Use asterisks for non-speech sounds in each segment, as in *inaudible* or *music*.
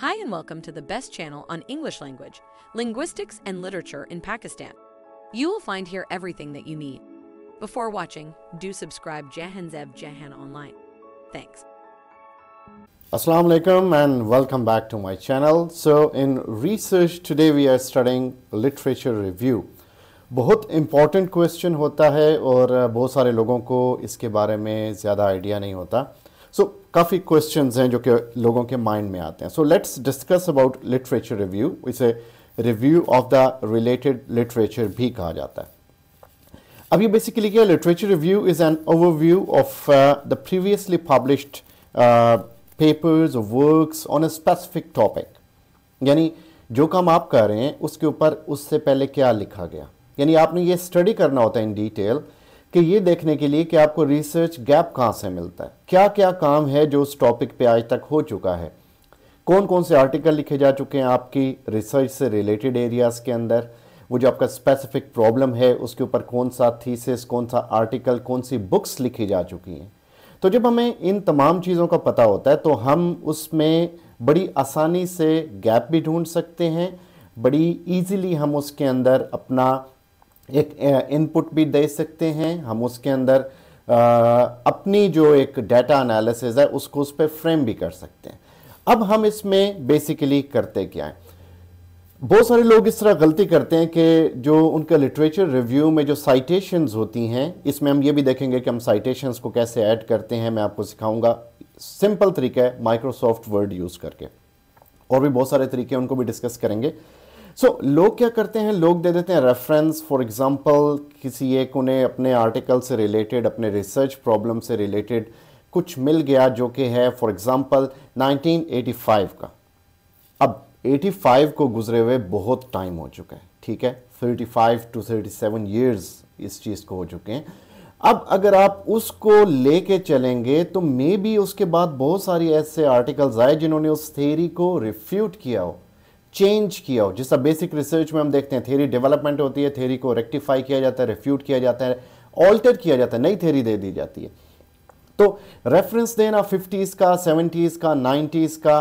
Hi and welcome to the best channel on English language, linguistics and literature in Pakistan. You will find here everything that you need. Before watching, do subscribe Jahanzeb Jahan Online. Thanks. Assalamu alaikum and welcome back to my channel. So in research today we are studying literature review. बहुत important question होता है और बहुत सारे लोगों को इसके बारे में ज़्यादा idea नहीं होता. सो so, काफ़ी क्वेश्चन हैं जो कि लोगों के माइंड में आते हैं so let's discuss about literature review इसे review of the related literature भी कहा जाता है अब ये बेसिकली क्या literature review is an overview of the previously published papers works on a specific topic यानी जो काम आप कर रहे हैं उसके ऊपर उससे पहले क्या लिखा गया यानी आपने ये स्टडी करना होता है इन डिटेल कि ये देखने के लिए कि आपको रिसर्च गैप कहाँ से मिलता है क्या क्या काम है जो उस टॉपिक पे आज तक हो चुका है कौन कौन से आर्टिकल लिखे जा चुके हैं आपकी रिसर्च से रिलेटेड एरियाज़ के अंदर वो जो आपका स्पेसिफिक प्रॉब्लम है उसके ऊपर कौन सा थीसिस कौन सा आर्टिकल कौन सी बुक्स लिखी जा चुकी हैं तो जब हमें इन तमाम चीज़ों का पता होता है तो हम उसमें बड़ी आसानी से गैप भी ढूंढ सकते हैं बड़ी इजीली हम उसके अंदर अपना एक इनपुट भी दे सकते हैं हम उसके अंदर आ, अपनी जो एक डाटा एनालिसिस है उसको उस पर फ्रेम भी कर सकते हैं अब हम इसमें बेसिकली करते क्या है बहुत सारे लोग इस तरह गलती करते हैं कि जो उनका लिटरेचर रिव्यू में जो साइटेशंस होती हैं इसमें हम ये भी देखेंगे कि हम साइटेशंस को कैसे ऐड करते हैं मैं आपको सिखाऊंगा सिंपल तरीका है माइक्रोसॉफ्ट वर्ड यूज़ करके और भी बहुत सारे तरीके उनको भी डिस्कस करेंगे सो so, लोग क्या करते हैं लोग दे देते हैं रेफरेंस फॉर एग्जांपल किसी एक उन्हें अपने आर्टिकल से रिलेटेड अपने रिसर्च प्रॉब्लम से रिलेटेड कुछ मिल गया जो कि है फॉर एग्जांपल 1985 का अब 85 को गुजरे हुए बहुत टाइम हो चुका है ठीक है 35 टू 37 इयर्स इस चीज़ को हो चुके हैं अब अगर आप उसको लेके चलेंगे तो मे बी उसके बाद बहुत सारी ऐसे आर्टिकल्स आए जिन्होंने उस थेरी को रिफ्यूट किया हो चेंज किया हो जिसका बेसिक रिसर्च में हम देखते हैं थेरी डेवलपमेंट होती है थेरी को रेक्टिफाई किया जाता है रिफ्यूट किया जाता है ऑल्टर किया जाता है नई थेरी दे दी जाती है तो रेफरेंस देना फिफ्टीज़ का सेवेंटीज़ का नाइन्टीज़ का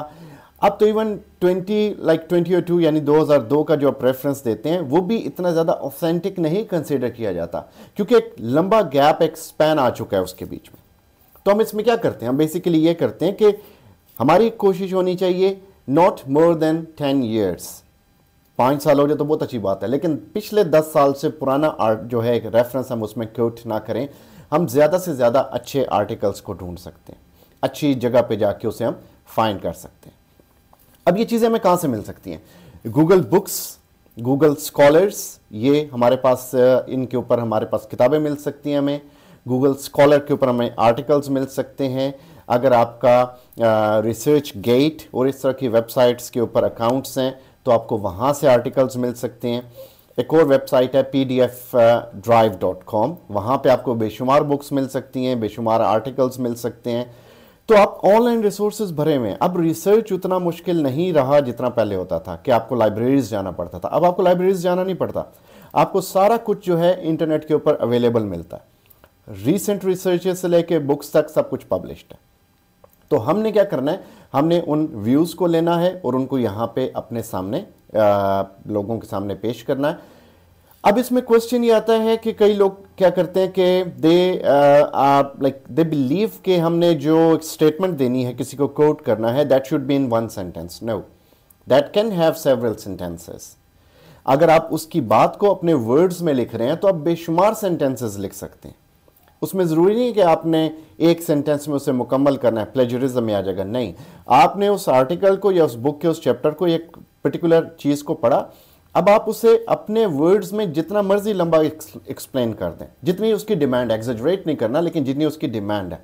अब तो इवन 20 लाइक ट्वेंटी टू यानी 2002 का जो आप रेफरेंस देते हैं वो भी इतना ज़्यादा ऑथेंटिक नहीं कंसिडर किया जाता क्योंकि एक लंबा गैप एक स्पैन आ चुका है उसके बीच में तो हम इसमें क्या करते हैं हम बेसिकली ये करते हैं कि हमारी कोशिश होनी चाहिए not more than ten years पाँच साल हो जाए तो बहुत अच्छी बात है लेकिन पिछले दस साल से पुराना आर्ट जो है एक रेफरेंस हम उसमें क्यूट ना करें हम ज़्यादा से ज़्यादा अच्छे आर्टिकल्स को ढूंढ सकते हैं अच्छी जगह पे जाके उसे हम फाइंड कर सकते हैं अब ये चीज़ें हमें कहाँ से मिल सकती हैं गूगल बुक्स गूगल स्कॉलर्स ये हमारे पास इनके ऊपर हमारे पास किताबें मिल सकती हैं हमें गूगल स्कॉलर के ऊपर हमें आर्टिकल्स मिल सकते हैं अगर आपका रिसर्च गेट और इस तरह की वेबसाइट्स के ऊपर अकाउंट्स हैं तो आपको वहाँ से आर्टिकल्स मिल सकते हैं एक और वेबसाइट है P D F drive dot com वहाँ पर आपको बेशुमार बुक्स मिल सकती हैं बेशुमार आर्टिकल्स मिल सकते हैं तो आप ऑनलाइन रिसोर्सेज भरे हुए हैं अब रिसर्च उतना मुश्किल नहीं रहा जितना पहले होता था कि आपको लाइब्रेरीज जाना पड़ता था अब आपको लाइब्रेरीज जाना नहीं पड़ता आपको सारा कुछ जो है इंटरनेट के ऊपर अवेलेबल मिलता है रिसेंट रिसर्च से लेके बुक्स तक सब कुछ पब्लिश्ड है तो हमने क्या करना है हमने उन व्यूज़ को लेना है और उनको यहाँ पे अपने सामने आ, लोगों के सामने पेश करना है अब इसमें क्वेश्चन ये आता है कि कई लोग क्या करते हैं कि दे लाइक दे बिलीव कि हमने जो स्टेटमेंट देनी है किसी को कोट करना है that should be in one sentence no that can have several sentences अगर आप उसकी बात को अपने वर्ड्स में लिख रहे हैं तो आप बेशुमार सेंटेंसेस लिख सकते हैं उसमें ज़रूरी नहीं कि आपने एक सेंटेंस में उसे मुकम्मल करना है प्लेजरिज्म में आ जाएगा नहीं आपने उस आर्टिकल को या उस बुक के उस चैप्टर को एक पर्टिकुलर चीज़ को पढ़ा अब आप उसे अपने वर्ड्स में जितना मर्जी लंबा एक्सप्लेन कर दें जितनी उसकी डिमांड है एग्जेजरेट नहीं करना लेकिन जितनी उसकी डिमांड है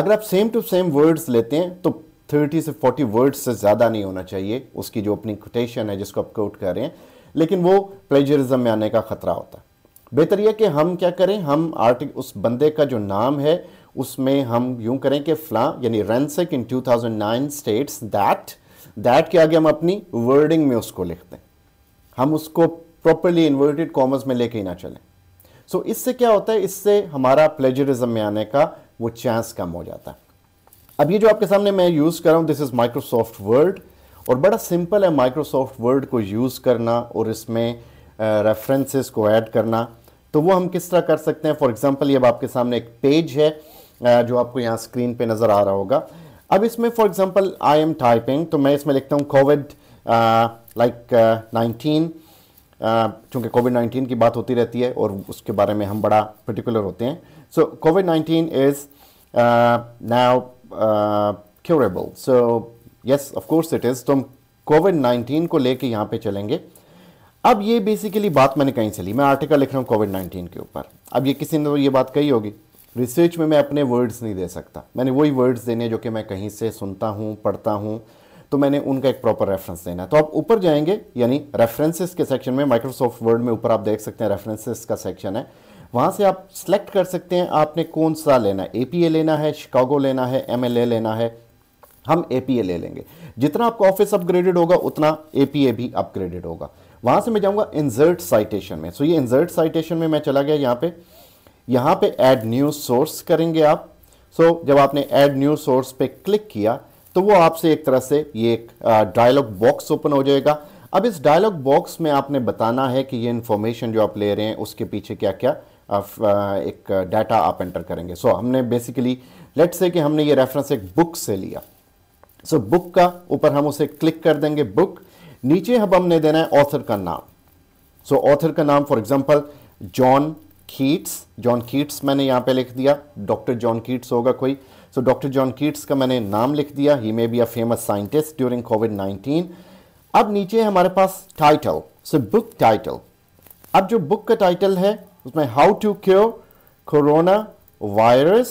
अगर आप सेम टू सेम वर्ड्स लेते हैं तो थर्टी से फोर्टी वर्ड्स से ज़्यादा नहीं होना चाहिए उसकी जो अपनी कोटेशन है जिसको आप कोट कर रहे हैं लेकिन वो प्लेजरिज्म में आने का खतरा होता है बेहतर यह कि हम क्या करें हम आर्टिक उस बंदे का जो नाम है उसमें हम यूं करें कि फ्ला यानी रेंसेक इन 2009 स्टेट्स दैट दैट के आगे हम अपनी वर्डिंग में उसको लिखते हैं हम उसको प्रॉपरली इन्वर्टेड कॉमर्स में लेके ही ना चलें सो so, इससे क्या होता है इससे हमारा प्लेजरिज्म में आने का वो चांस कम हो जाता है अब ये जो आपके सामने मैं यूज़ कर रहा हूँ दिस इज़ माइक्रोसॉफ्ट वर्ड और बड़ा सिंपल है माइक्रोसॉफ्ट वर्ड को यूज़ करना और इसमें रेफरेंसेस को ऐड करना तो वो हम किस तरह कर सकते हैं फॉर एग्जांपल ये अब आपके सामने एक पेज है जो आपको यहाँ स्क्रीन पे नज़र आ रहा होगा अब इसमें for example I am typing तो मैं इसमें लिखता हूँ कोविड लाइक नाइनटीन चूँकि कोविड नाइन्टीन की बात होती रहती है और उसके बारे में हम बड़ा पर्टिकुलर होते हैं so covid nineteen is now curable so yes of course it is तो हम कोविड नाइन्टीन को लेके यहाँ पे चलेंगे अब ये बेसिकली बात मैंने कहीं से ली मैं आर्टिकल लिख रहा हूँ कोविड नाइन्टीन के ऊपर अब ये किसी ने तो ये बात कही होगी रिसर्च में मैं अपने वर्ड्स नहीं दे सकता मैंने वही वर्ड्स देने जो कि मैं कहीं से सुनता हूँ पढ़ता हूँ तो मैंने उनका एक प्रॉपर रेफरेंस देना है तो आप ऊपर जाएंगे यानी रेफरेंसेस के सेक्शन में माइक्रोसॉफ्ट वर्ड में ऊपर आप देख सकते हैं रेफरेंसेस का सेक्शन है वहाँ से आप सेलेक्ट कर सकते हैं आपने कौन सा लेना है ए लेना है शिकागो लेना है एम लेना है हम ए ले लेंगे जितना आपका ऑफिस अपग्रेडेड होगा उतना ए भी अपग्रेडेड होगा वहां से मैं जाऊंगा इंजर्ट साइटेशन में सो so, ये इंजर्ट साइटेशन में मैं चला गया यहां पे यहां पे ऐड न्यू सोर्स करेंगे आप सो so, जब आपने ऐड न्यू सोर्स पे क्लिक किया तो वो आपसे एक तरह से ये एक डायलॉग बॉक्स ओपन हो जाएगा अब इस डायलॉग बॉक्स में आपने बताना है कि ये इंफॉर्मेशन जो आप ले रहे हैं उसके पीछे क्या क्या आप एक डाटा आप एंटर करेंगे सो so, हमने बेसिकली लेट से कि हमने ये रेफरेंस एक बुक से लिया सो so, बुक का ऊपर हम उसे क्लिक कर देंगे बुक नीचे अब हमने देना है ऑथर का नाम सो so, ऑथर का नाम for example John Keats John Keats मैंने यहां पे लिख दिया डॉक्टर जॉन कीट्स होगा कोई सो डॉक्टर जॉन कीट्स का मैंने नाम लिख दिया he may be a famous scientist during covid nineteen अब नीचे हमारे पास टाइटल सो बुक टाइटल अब जो बुक का टाइटल है उसमें how to cure corona virus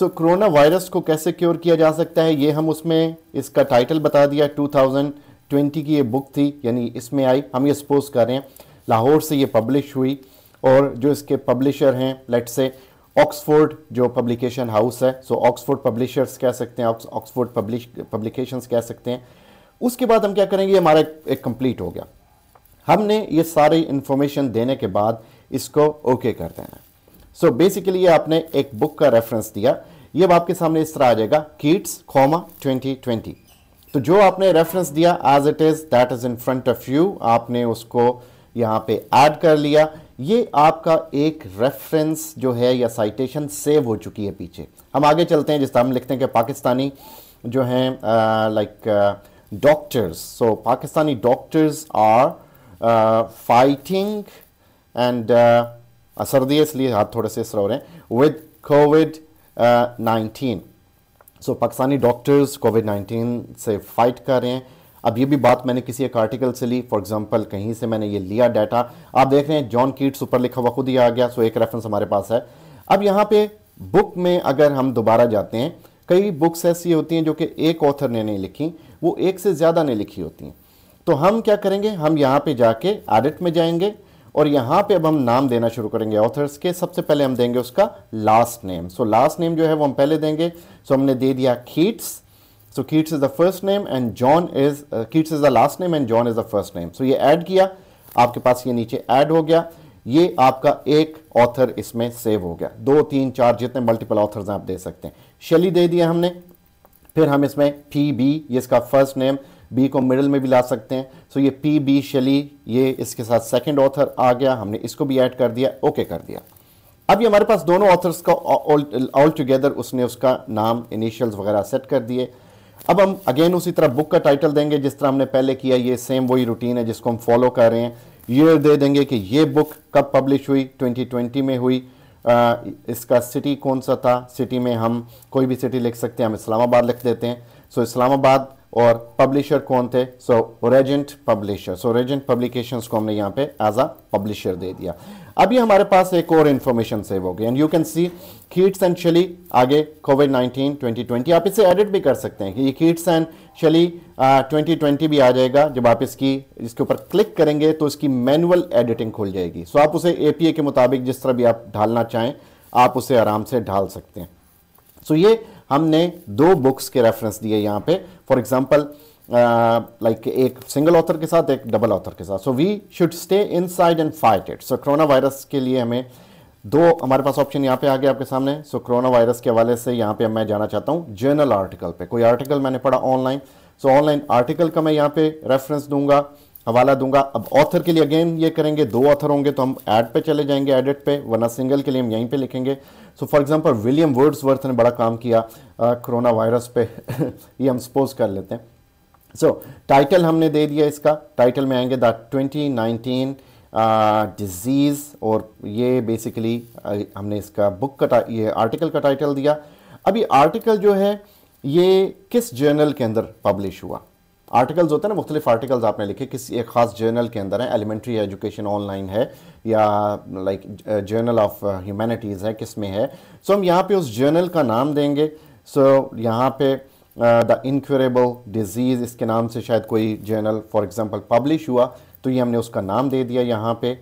so corona virus को कैसे क्योर किया जा सकता है ये हम उसमें इसका टाइटल बता दिया टू थाउजेंड ट्वेंटी की ये बुक थी यानी इसमें आई हम ये सपोज कर रहे हैं लाहौर से ये पब्लिश हुई और जो इसके पब्लिशर हैं लेट से ऑक्सफोर्ड जो पब्लिकेशन हाउस है सो ऑक्सफोर्ड पब्लिशर्स कह सकते हैं ऑक्सफोर्ड पब्लिश पब्लिकेशंस कह सकते हैं उसके बाद हम क्या करेंगे हमारा एक कंप्लीट हो गया हमने ये सारी इंफॉर्मेशन देने के बाद इसको ओके okay कर देना सो सो बेसिकली ये आपने एक बुक का रेफरेंस दिया ये अब आपके सामने इस तरह आ जाएगा कीट्स खोमा ट्वेंटी तो जो आपने रेफरेंस दिया as it is that is in front of you आपने उसको यहाँ पे ऐड कर लिया ये आपका एक रेफरेंस जो है या साइटेशन सेव हो चुकी है पीछे हम आगे चलते हैं जिस तरह हम लिखते हैं कि पाकिस्तानी जो हैं like doctors so Pakistani doctors are fighting and सर्दी इसलिए हाथ थोड़े से इसरा हो रहे हैं with covid nineteen so so, Pakistani doctors covid nineteen से फाइट कर रहे हैं अब ये भी बात मैंने किसी एक आर्टिकल से ली फॉर एग्जांपल कहीं से मैंने ये लिया डाटा आप देख रहे हैं जॉन कीट्स ऊपर लिखा हुआ खुद ही आ गया सो एक रेफरेंस हमारे पास है अब यहाँ पे बुक में अगर हम दोबारा जाते हैं कई बुक्स ऐसी होती हैं जो कि एक ऑथर ने नहीं लिखी वो एक से ज़्यादा ने लिखी होती हैं तो हम क्या करेंगे हम यहाँ पर जाके एडिट में जाएंगे और यहां पे अब हम नाम देना शुरू करेंगे ऑथर्स के सबसे पहले हम देंगे उसका last name so last name जो है वो हम पहले देंगे सो so, हमने दे दिया Keats so Keats is the first name and John is Keats is the last name and John is the first name so ये ऐड किया आपके पास ये नीचे ऐड हो गया ये आपका एक ऑथर इसमें सेव हो गया दो तीन चार जितने मल्टीपल ऑथर्स आप दे सकते हैं शली दे दिया हमने फिर हम इसमें पी बी ये इसका फर्स्ट नेम बी को मिडल में भी ला सकते हैं सो ये पी बी शली ये इसके साथ सेकंड ऑथर आ गया हमने इसको भी ऐड कर दिया ओके okay कर दिया अब ये हमारे पास दोनों ऑथर्स का ऑल टुगेदर उसने उसका नाम इनिशियल्स वगैरह सेट कर दिए अब हम अगेन उसी तरह बुक का टाइटल देंगे जिस तरह हमने पहले किया ये सेम वही रूटीन है जिसको हम फॉलो कर रहे हैं ईयर दे देंगे कि ये बुक कब पब्लिश हुई 2020 में हुई आ, इसका सिटी कौन सा था सिटी में हम कोई भी सिटी लिख सकते हैं हम इस्लामाबाद लिख देते हैं सो इस्लामाबाद और पब्लिशर कौन थे सो रेजेंट पब्लिशर सो रेजेंट पब्लिकेशंस को हमने यहाँ पे एज अ पब्लिशर दे दिया अभी हमारे पास एक और इन्फॉर्मेशन सेव हो गई and you can see Keats and Shelley आगे कोविड 19 2020 आप इसे एडिट भी कर सकते हैं कि ये Keats and Shelley twenty twenty भी आ जाएगा जब आप इसकी इसके ऊपर क्लिक करेंगे तो इसकी मैनुअल एडिटिंग खुल जाएगी सो so आप उसे ए के मुताबिक जिस तरह भी आप ढालना चाहें आप उसे आराम से ढाल सकते हैं सो so ये हमने दो बुक्स के रेफरेंस दिए यहाँ पे फॉर एग्जाम्पल लाइक एक सिंगल ऑथर के साथ एक डबल ऑथर के साथ so we should stay inside and fight it so corona virus के लिए हमें दो हमारे पास ऑप्शन यहाँ पे आ गया आपके सामने सो करोना वायरस के हवाले से यहाँ पे मैं जाना चाहता हूँ जर्नल आर्टिकल पे कोई आर्टिकल मैंने पढ़ा ऑनलाइन सो ऑनलाइन आर्टिकल का मैं यहाँ पे रेफरेंस दूंगा हवाला दूंगा अब ऑथर के लिए अगेन ये करेंगे दो ऑथर होंगे तो हम ऐड पे चले जाएंगे एडिट पे वरना सिंगल के लिए हम यहीं पे लिखेंगे so for example William Wordsworth ने बड़ा काम किया कोरोना वायरस पे *laughs* ये हम सपोज कर लेते हैं सो so, टाइटल हमने दे दिया इसका टाइटल में आएंगे द ट्वेंटी नाइनटीन डिजीज़ और ये बेसिकली uh, हमने इसका बुक का ये आर्टिकल का टाइटल दिया अब ये आर्टिकल जो है ये किस जर्नल के अंदर पब्लिश हुआ आर्टिकल्स होते हैं ना मुख्तलिफ आर्टिकल्स आपने लिखे किसी एक ख़ास जर्नल के अंदर है एलिमेंट्री एजुकेशन ऑनलाइन है या लाइक जर्नल ऑफ ह्यूमैनिटीज़ है किस में है सो so, हम यहाँ पे उस जर्नल का नाम देंगे सो so, यहाँ पे uh, द इनक्योरेबल डिज़ीज़ इसके नाम से शायद कोई जर्नल फॉर एग्ज़ाम्पल पब्लिश हुआ तो ये हमने उसका नाम दे दिया यहाँ पर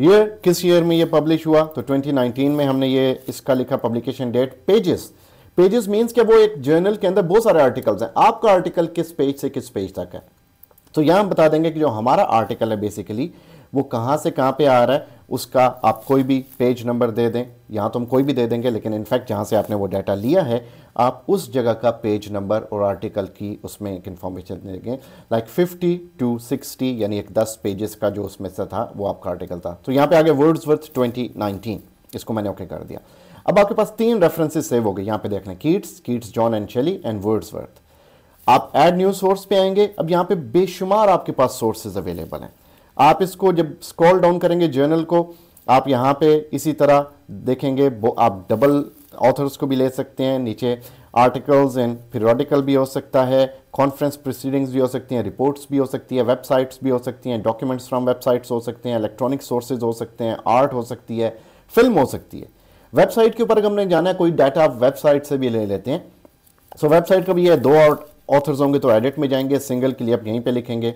ये किस ईयर में ये पब्लिश हुआ तो 2019 में हमने ये इसका लिखा publication date pages pages means के वो एक जर्नल के अंदर बहुत सारे आर्टिकल्स हैं आपका आर्टिकल किस पेज से किस पेज तक है तो यहाँ हम बता देंगे कि जो हमारा आर्टिकल है बेसिकली वो कहाँ से कहाँ पे आ रहा है उसका आप कोई भी पेज नंबर दे दें यहाँ तो हम कोई भी दे देंगे लेकिन इनफैक्ट जहाँ से आपने वो डाटा लिया है आप उस जगह का पेज नंबर और आर्टिकल की उसमें एक इन्फॉर्मेशन दे देंगे लाइक फिफ्टी टू सिक्सटी यानी एक दस पेजेस का जो उसमें से था वो आपका आर्टिकल था तो यहाँ पे आगे वर्ड्स वर्थ ट्वेंटी इसको मैंने ओके कर दिया अब आपके पास तीन रेफरेंसेस सेव हो गए यहाँ पे देख लें Keats Keats John and Shelley and words आप एड न्यू सोर्स पे आएंगे अब यहाँ पे बेशुमार आपके पास सोर्सेज अवेलेबल हैं आप इसको जब स्क्रॉल डाउन करेंगे जर्नल को आप यहां पे इसी तरह देखेंगे आप डबल ऑथर्स को भी ले सकते हैं नीचे आर्टिकल्स एंड पीरियोडिकल भी हो सकता है कॉन्फ्रेंस प्रोसीडिंग्स भी हो सकती हैं रिपोर्ट्स भी हो सकती है वेबसाइट्स भी हो सकती हैं डॉक्यूमेंट्स फ्रॉम वेबसाइट्स हो सकते हैं इलेक्ट्रॉनिक सोर्सेज हो सकते हैं आर्ट हो सकती है फिल्म हो सकती है वेबसाइट के ऊपर अगर हमने जाना है कोई डाटा आप वेबसाइट से भी ले लेते हैं सो so, वेबसाइट का भी ये दो ऑथर्स होंगे तो एडिट में जाएंगे सिंगल के लिए आप यहीं पे लिखेंगे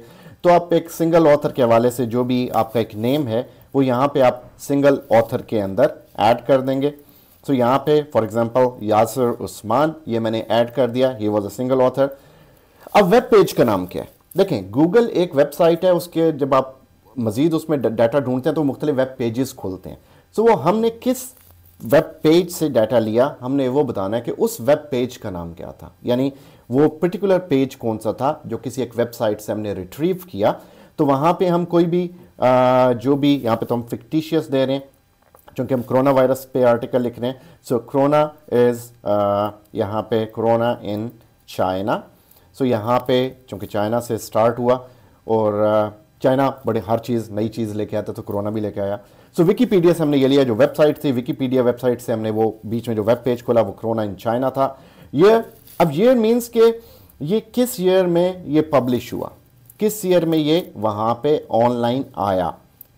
तो आप एक सिंगल ऑथर के हवाले से जो भी आपका एक नेम है वो यहाँ पे आप सिंगल ऑथर के अंदर ऐड कर देंगे सो so, यहाँ पे फॉर एग्जांपल यासर उस्मान ये मैंने ऐड कर दिया he was a single author अब वेब पेज का नाम क्या है देखें गूगल एक वेबसाइट है उसके जब आप मज़ीद उसमें डाटा ढूंढते हैं तो मुख्तलि वेब पेजेस खोलते हैं सो so, वो हमने किस वेब पेज से डाटा लिया हमने वो बताना है कि उस वेब पेज का नाम क्या था यानी वो पर्टिकुलर पेज कौन सा था जो किसी एक वेबसाइट से हमने रिट्रीव किया तो वहाँ पे हम कोई भी आ, जो भी यहाँ पे तो हम फिक्टिशियस दे रहे हैं चूँकि हम कोरोना वायरस पे आर्टिकल लिख रहे हैं सो कोरोना इज़ यहाँ पे कोरोना इन चाइना सो यहाँ पे चूँकि चाइना से स्टार्ट हुआ और चाइना बड़े हर चीज़ नई चीज़ लेके आता तो कोरोना भी लेके आया सो so, विकीपीडिया से हमने ये लिया जो वेबसाइट थी विकीपीडिया वेबसाइट से हमने वो बीच में जो वेब पेज खोला वो कोरोना इन चाइना था ये अब ये मीन्स के ये किस ईयर में ये पब्लिश हुआ किस ईयर में ये वहां पे ऑनलाइन आया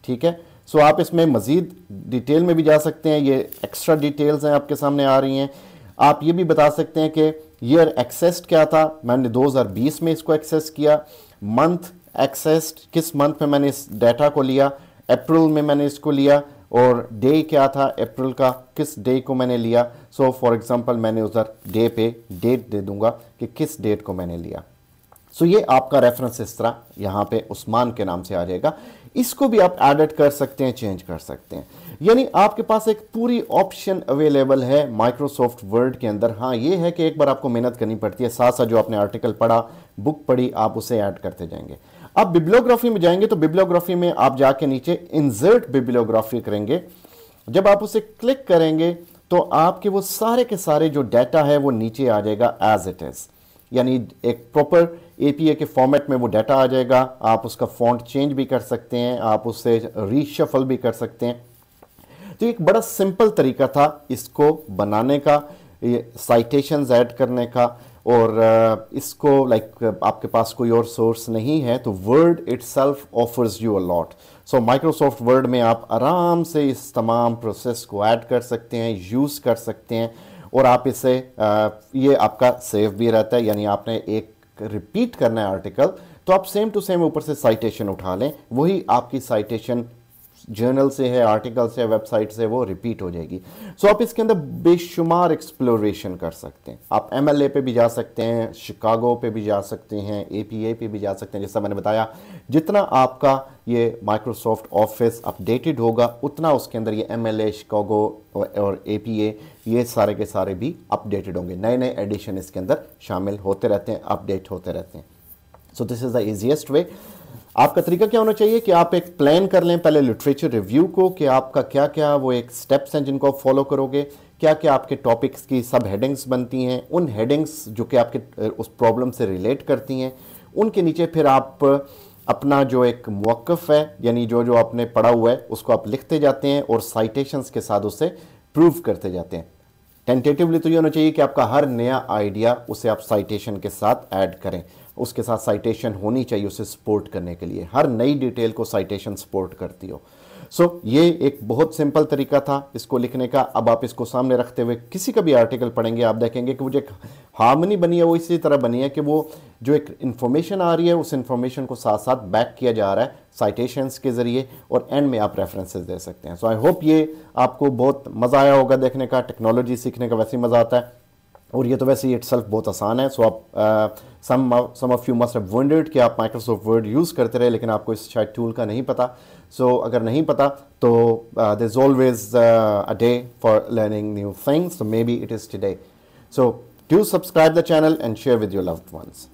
ठीक है सो so, आप इसमें मज़ीद डिटेल में भी जा सकते हैं ये एक्स्ट्रा डिटेल्स हैं आपके सामने आ रही हैं आप ये भी बता सकते हैं कि ईयर एक्सेस्ड क्या था मैंने 2020 में इसको एक्सेस किया मंथ एक्सेस्ड किस मंथ में मैंने इस डाटा को लिया अप्रैल में मैंने इसको लिया और डे क्या था अप्रैल का किस डे को मैंने लिया सो फॉर एग्जांपल मैंने उधर डे पे डेट दे दूंगा कि किस डेट को मैंने लिया सो so, ये आपका रेफरेंस इस तरह यहाँ पे उस्मान के नाम से आ जाएगा इसको भी आप एडिट कर सकते हैं चेंज कर सकते हैं यानी आपके पास एक पूरी ऑप्शन अवेलेबल है माइक्रोसॉफ्ट वर्ड के अंदर हाँ ये है कि एक बार आपको मेहनत करनी पड़ती है साथ साथ जो आपने आर्टिकल पढ़ा बुक पढ़ी आप उसे ऐड करते जाएंगे आप बिब्लियोग्राफी में जाएंगे तो बिब्लियोग्राफी में आप जाके नीचे इंजर्ट बिब्लियोग्राफी करेंगे जब आप उसे क्लिक करेंगे तो आपके वो सारे के सारे जो डाटा है वो नीचे आ जाएगा एज इट इज़ यानी एक प्रॉपर ए के फॉर्मेट में वो डाटा आ जाएगा आप उसका फॉन्ट चेंज भी कर सकते हैं आप उससे रीशफल भी कर सकते हैं तो एक बड़ा सिंपल तरीका था इसको बनाने का साइटेशंस ऐड करने का और uh, इसको लाइक like, uh, आपके पास कोई और सोर्स नहीं है तो Word itself offers you a lot so Microsoft Word में आप आराम से इस तमाम प्रोसेस को ऐड कर सकते हैं यूज़ कर सकते हैं और आप इसे uh, ये आपका सेव भी रहता है यानी आपने एक रिपीट करना है आर्टिकल तो आप सेम टू सेम ऊपर से साइटेशन उठा लें वही आपकी साइटेशन जर्नल से है आर्टिकल से वेबसाइट से वो रिपीट हो जाएगी सो so, आप इसके अंदर बेशुमार एक्सप्लोरेशन कर सकते हैं आप एम एल ए पे भी जा सकते हैं शिकागो पे भी जा सकते हैं ए पी ए पे भी जा सकते हैं जैसा मैंने बताया जितना आपका ये माइक्रोसॉफ्ट ऑफिस अपडेटेड होगा उतना उसके अंदर ये एम एल ए शिकागो और ए ये सारे के सारे भी अपडेटेड होंगे नए नए एडिशन इसके अंदर शामिल होते रहते हैं अपडेट होते रहते हैं so this is the easiest way आपका तरीका क्या होना चाहिए कि आप एक प्लान कर लें पहले लिटरेचर रिव्यू को कि आपका क्या क्या वो एक स्टेप्स हैं जिनको आप फॉलो करोगे क्या क्या आपके टॉपिक्स की सब हेडिंग्स बनती हैं उन हेडिंग्स जो कि आपके उस प्रॉब्लम से रिलेट करती हैं उनके नीचे फिर आप अपना जो एक मौक़ है यानी जो जो आपने पढ़ा हुआ है उसको आप लिखते जाते हैं और साइटेशंस के साथ उसे प्रूव करते जाते हैं टेंटेटिवली तो ये होना चाहिए कि आपका हर नया आइडिया उसे आप साइटेशन के साथ ऐड करें उसके साथ साइटेशन होनी चाहिए उसे सपोर्ट करने के लिए हर नई डिटेल को साइटेशन सपोर्ट करती हो सो so, ये एक बहुत सिंपल तरीका था इसको लिखने का अब आप इसको सामने रखते हुए किसी का भी आर्टिकल पढ़ेंगे आप देखेंगे कि वो जो एक हार्मनी बनी है वो इसी तरह बनी है कि वो जो एक इन्फॉर्मेशन आ रही है उस इन्फॉर्मेशन को साथ साथ बैक किया जा रहा है साइटेशंस के ज़रिए और एंड में आप रेफरेंसेस दे सकते हैं सो आई होप ये आपको बहुत मज़ा आया होगा देखने का टेक्नोलॉजी सीखने का वैसे ही मज़ा आता है और ये तो वैसे ही इट बहुत आसान है सो आप some of you must have heard कि आप माइक्रोसॉफ्ट वर्ड यूज़ करते रहे लेकिन आपको इस शायद टूल का नहीं पता सो so, अगर नहीं पता तो there is always a day for learning new things maybe it is today so do subscribe the channel and share with your loved once